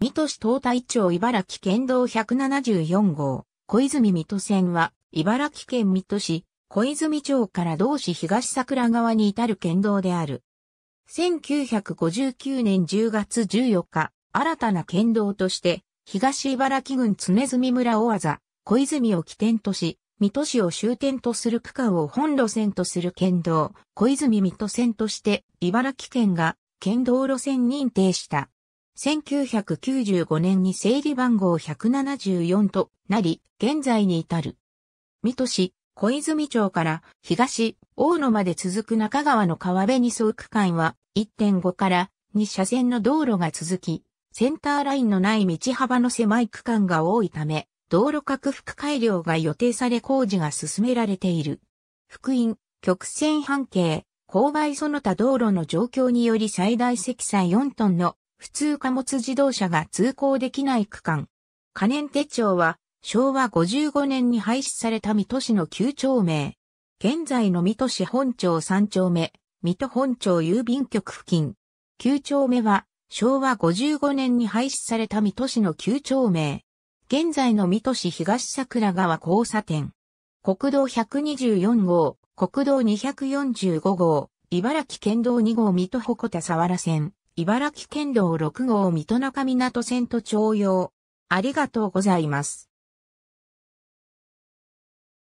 水戸市東大町茨城県道174号、小泉水戸線は、茨城県水戸市、小泉町から同市東桜川に至る県道である。1959年10月14日、新たな県道として、東茨城郡常住村大技、小泉を起点とし、水戸市を終点とする区間を本路線とする県道、小泉水戸線として、茨城県が県道路線認定した。1995年に整理番号174となり、現在に至る。水戸市、小泉町から東、大野まで続く中川の川辺に沿う区間は1.5から2車線の道路が続き、センターラインのない道幅の狭い区間が多いため、道路拡幅改良が予定され工事が進められている。福音、曲線半径、勾配その他道路の状況により最大積載4トンの普通貨物自動車が通行できない区間。可燃手帳は昭和55年に廃止された水戸市の旧町名。現在の水戸市本町3丁目、水戸本町郵便局付近。旧町目は昭和55年に廃止された水戸市の旧町名。現在の水戸市東桜川交差点。国道124号、国道245号、茨城県道2号水戸鉾田沢原線、茨城県道6号水戸中港線と徴用。ありがとうございます。